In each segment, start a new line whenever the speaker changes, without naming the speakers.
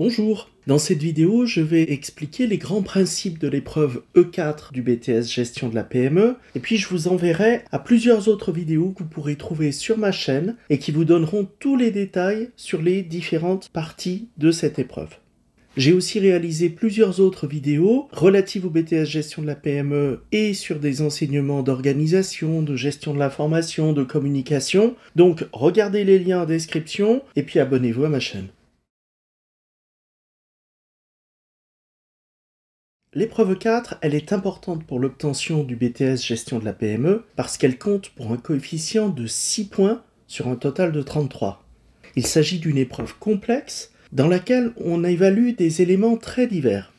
Bonjour Dans cette vidéo, je vais expliquer les grands principes de l'épreuve E4 du BTS Gestion de la PME, et puis je vous enverrai à plusieurs autres vidéos que vous pourrez trouver sur ma chaîne et qui vous donneront tous les détails sur les différentes parties de cette épreuve. J'ai aussi réalisé plusieurs autres vidéos relatives au BTS Gestion de la PME et sur des enseignements d'organisation, de gestion de l'information, de communication. Donc regardez les liens en description et puis abonnez-vous à ma chaîne. L'épreuve 4, elle est importante pour l'obtention du BTS gestion de la PME parce qu'elle compte pour un coefficient de 6 points sur un total de 33. Il s'agit d'une épreuve complexe dans laquelle on évalue des éléments très divers.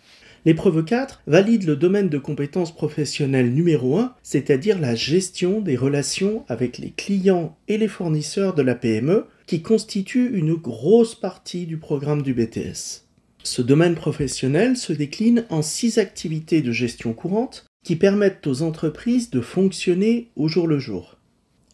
L'épreuve 4 valide le domaine de compétences professionnelles numéro 1, c'est-à-dire la gestion des relations avec les clients et les fournisseurs de la PME, qui constitue une grosse partie du programme du BTS. Ce domaine professionnel se décline en six activités de gestion courante qui permettent aux entreprises de fonctionner au jour le jour.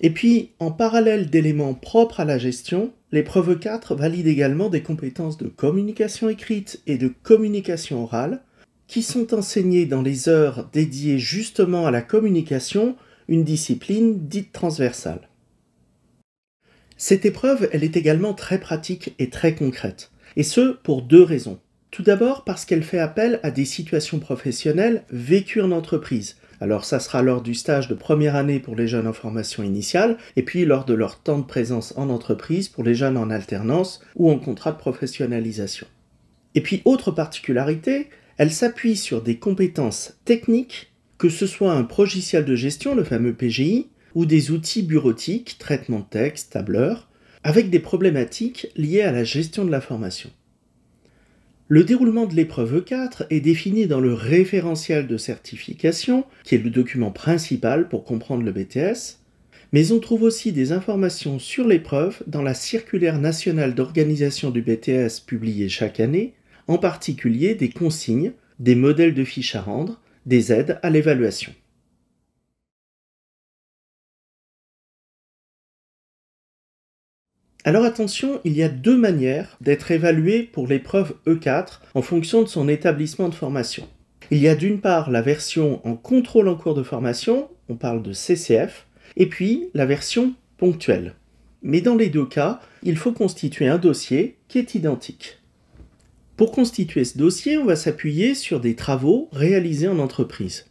Et puis, en parallèle d'éléments propres à la gestion, l'épreuve 4 valide également des compétences de communication écrite et de communication orale, qui sont enseignées dans les heures dédiées justement à la communication, une discipline dite transversale. Cette épreuve, elle est également très pratique et très concrète. Et ce, pour deux raisons. Tout d'abord parce qu'elle fait appel à des situations professionnelles vécues en entreprise. Alors ça sera lors du stage de première année pour les jeunes en formation initiale et puis lors de leur temps de présence en entreprise pour les jeunes en alternance ou en contrat de professionnalisation. Et puis autre particularité, elle s'appuie sur des compétences techniques, que ce soit un progiciel de gestion, le fameux PGI, ou des outils bureautiques, traitement de texte, tableur, avec des problématiques liées à la gestion de la formation. Le déroulement de l'épreuve E4 est défini dans le référentiel de certification, qui est le document principal pour comprendre le BTS, mais on trouve aussi des informations sur l'épreuve dans la circulaire nationale d'organisation du BTS publiée chaque année, en particulier des consignes, des modèles de fiches à rendre, des aides à l'évaluation. Alors attention, il y a deux manières d'être évalué pour l'épreuve E4 en fonction de son établissement de formation. Il y a d'une part la version en contrôle en cours de formation, on parle de CCF, et puis la version ponctuelle. Mais dans les deux cas, il faut constituer un dossier qui est identique. Pour constituer ce dossier, on va s'appuyer sur des travaux réalisés en entreprise.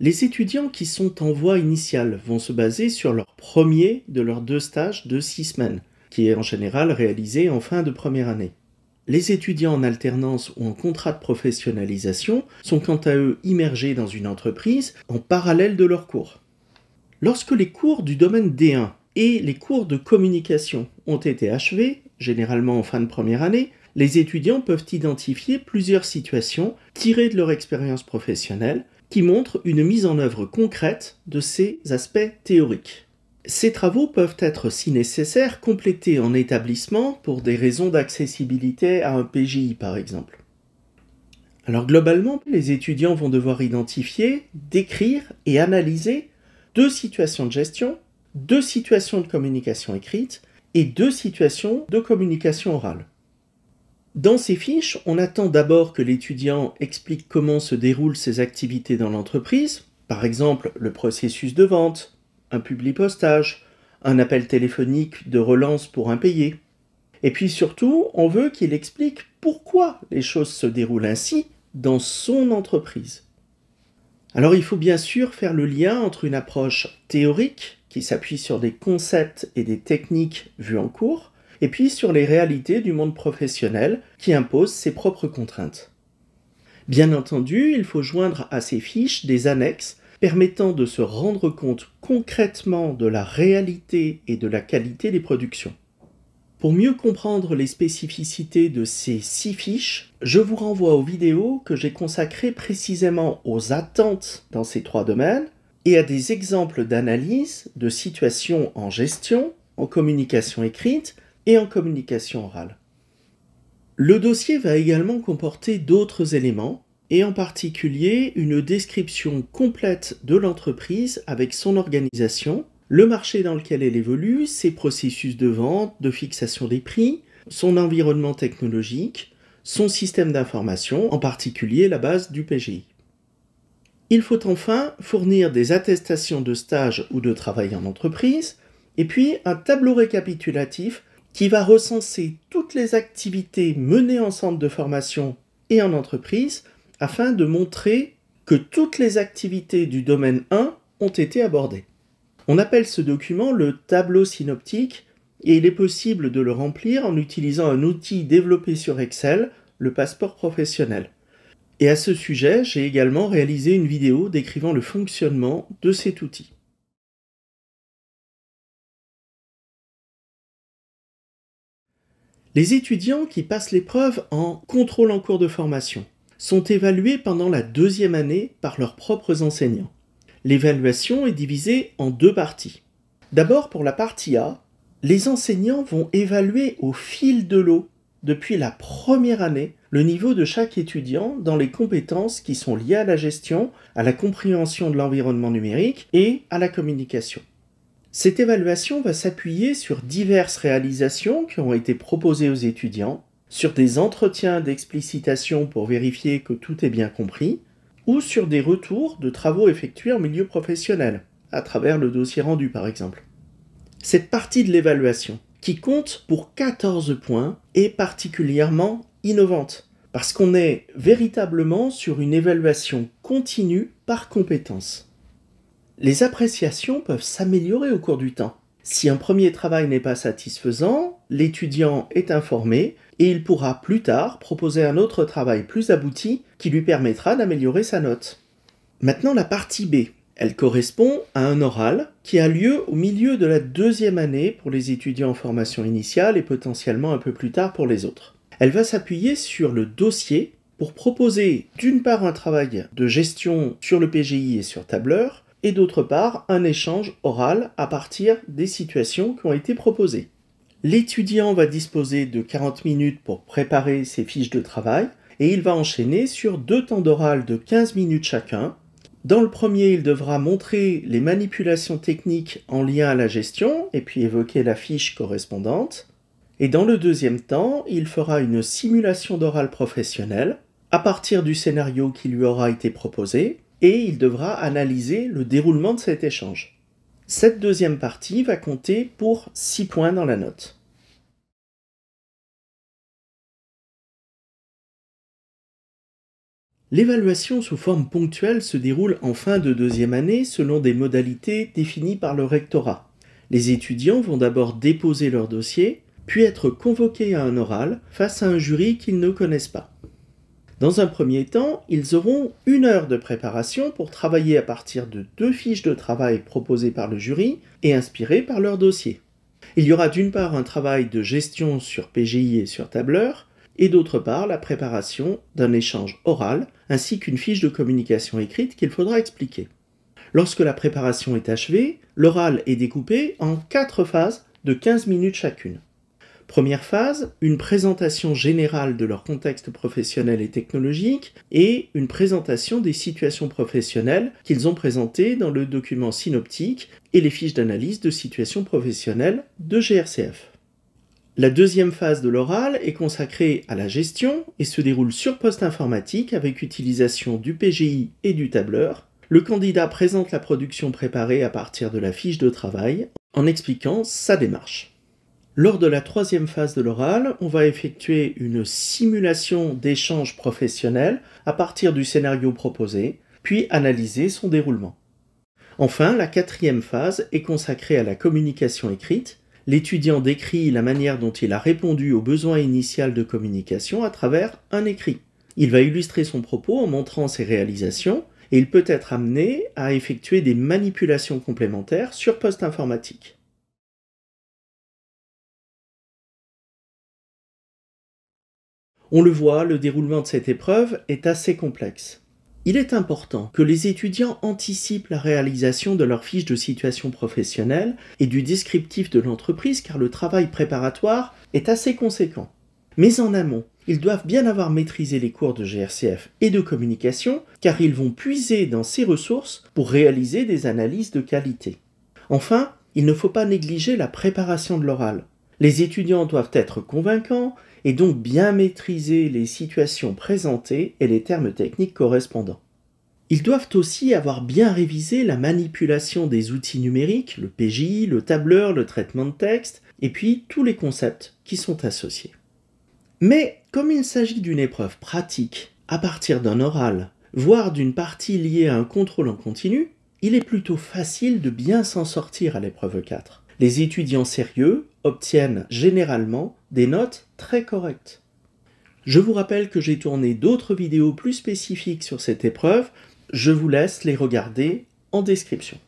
Les étudiants qui sont en voie initiale vont se baser sur leur premier de leurs deux stages de six semaines qui est en général réalisé en fin de première année. Les étudiants en alternance ou en contrat de professionnalisation sont quant à eux immergés dans une entreprise en parallèle de leurs cours. Lorsque les cours du domaine D1 et les cours de communication ont été achevés, généralement en fin de première année, les étudiants peuvent identifier plusieurs situations tirées de leur expérience professionnelle qui montrent une mise en œuvre concrète de ces aspects théoriques. Ces travaux peuvent être, si nécessaire, complétés en établissement pour des raisons d'accessibilité à un PJI, par exemple. Alors globalement, les étudiants vont devoir identifier, décrire et analyser deux situations de gestion, deux situations de communication écrite et deux situations de communication orale. Dans ces fiches, on attend d'abord que l'étudiant explique comment se déroulent ses activités dans l'entreprise, par exemple le processus de vente, un publipostage, un appel téléphonique de relance pour un payé. Et puis surtout, on veut qu'il explique pourquoi les choses se déroulent ainsi dans son entreprise. Alors il faut bien sûr faire le lien entre une approche théorique, qui s'appuie sur des concepts et des techniques vues en cours, et puis sur les réalités du monde professionnel, qui impose ses propres contraintes. Bien entendu, il faut joindre à ces fiches des annexes permettant de se rendre compte concrètement de la réalité et de la qualité des productions. Pour mieux comprendre les spécificités de ces six fiches, je vous renvoie aux vidéos que j'ai consacrées précisément aux attentes dans ces trois domaines et à des exemples d'analyse de situations en gestion, en communication écrite et en communication orale. Le dossier va également comporter d'autres éléments et en particulier une description complète de l'entreprise avec son organisation, le marché dans lequel elle évolue, ses processus de vente, de fixation des prix, son environnement technologique, son système d'information, en particulier la base du PGI. Il faut enfin fournir des attestations de stage ou de travail en entreprise, et puis un tableau récapitulatif qui va recenser toutes les activités menées en centre de formation et en entreprise afin de montrer que toutes les activités du domaine 1 ont été abordées. On appelle ce document le tableau synoptique et il est possible de le remplir en utilisant un outil développé sur Excel, le passeport professionnel. Et à ce sujet, j'ai également réalisé une vidéo décrivant le fonctionnement de cet outil. Les étudiants qui passent l'épreuve en contrôle en cours de formation sont évalués pendant la deuxième année par leurs propres enseignants. L'évaluation est divisée en deux parties. D'abord, pour la partie A, les enseignants vont évaluer au fil de l'eau, depuis la première année, le niveau de chaque étudiant dans les compétences qui sont liées à la gestion, à la compréhension de l'environnement numérique et à la communication. Cette évaluation va s'appuyer sur diverses réalisations qui ont été proposées aux étudiants, sur des entretiens d'explicitation pour vérifier que tout est bien compris, ou sur des retours de travaux effectués en milieu professionnel, à travers le dossier rendu par exemple. Cette partie de l'évaluation, qui compte pour 14 points, est particulièrement innovante, parce qu'on est véritablement sur une évaluation continue par compétence. Les appréciations peuvent s'améliorer au cours du temps. Si un premier travail n'est pas satisfaisant, l'étudiant est informé et il pourra plus tard proposer un autre travail plus abouti qui lui permettra d'améliorer sa note. Maintenant la partie B. Elle correspond à un oral qui a lieu au milieu de la deuxième année pour les étudiants en formation initiale et potentiellement un peu plus tard pour les autres. Elle va s'appuyer sur le dossier pour proposer d'une part un travail de gestion sur le PGI et sur tableur, et d'autre part un échange oral à partir des situations qui ont été proposées. L'étudiant va disposer de 40 minutes pour préparer ses fiches de travail et il va enchaîner sur deux temps d'oral de 15 minutes chacun. Dans le premier, il devra montrer les manipulations techniques en lien à la gestion et puis évoquer la fiche correspondante. Et dans le deuxième temps, il fera une simulation d'oral professionnel à partir du scénario qui lui aura été proposé et il devra analyser le déroulement de cet échange. Cette deuxième partie va compter pour 6 points dans la note. L'évaluation sous forme ponctuelle se déroule en fin de deuxième année selon des modalités définies par le rectorat. Les étudiants vont d'abord déposer leur dossier, puis être convoqués à un oral face à un jury qu'ils ne connaissent pas. Dans un premier temps, ils auront une heure de préparation pour travailler à partir de deux fiches de travail proposées par le jury et inspirées par leur dossier. Il y aura d'une part un travail de gestion sur PGI et sur tableur, et d'autre part la préparation d'un échange oral ainsi qu'une fiche de communication écrite qu'il faudra expliquer. Lorsque la préparation est achevée, l'oral est découpé en quatre phases de 15 minutes chacune. Première phase, une présentation générale de leur contexte professionnel et technologique et une présentation des situations professionnelles qu'ils ont présentées dans le document synoptique et les fiches d'analyse de situation professionnelles de GRCF. La deuxième phase de l'oral est consacrée à la gestion et se déroule sur poste informatique avec utilisation du PGI et du tableur. Le candidat présente la production préparée à partir de la fiche de travail en expliquant sa démarche. Lors de la troisième phase de l'oral, on va effectuer une simulation d'échanges professionnels à partir du scénario proposé, puis analyser son déroulement. Enfin, la quatrième phase est consacrée à la communication écrite. L'étudiant décrit la manière dont il a répondu aux besoins initials de communication à travers un écrit. Il va illustrer son propos en montrant ses réalisations et il peut être amené à effectuer des manipulations complémentaires sur poste informatique. On le voit, le déroulement de cette épreuve est assez complexe. Il est important que les étudiants anticipent la réalisation de leur fiche de situation professionnelle et du descriptif de l'entreprise car le travail préparatoire est assez conséquent. Mais en amont, ils doivent bien avoir maîtrisé les cours de GRCF et de communication car ils vont puiser dans ces ressources pour réaliser des analyses de qualité. Enfin, il ne faut pas négliger la préparation de l'oral. Les étudiants doivent être convaincants et donc bien maîtriser les situations présentées et les termes techniques correspondants. Ils doivent aussi avoir bien révisé la manipulation des outils numériques, le PJ, le tableur, le traitement de texte, et puis tous les concepts qui sont associés. Mais comme il s'agit d'une épreuve pratique, à partir d'un oral, voire d'une partie liée à un contrôle en continu, il est plutôt facile de bien s'en sortir à l'épreuve 4. Les étudiants sérieux obtiennent généralement des notes très correctes. Je vous rappelle que j'ai tourné d'autres vidéos plus spécifiques sur cette épreuve, je vous laisse les regarder en description.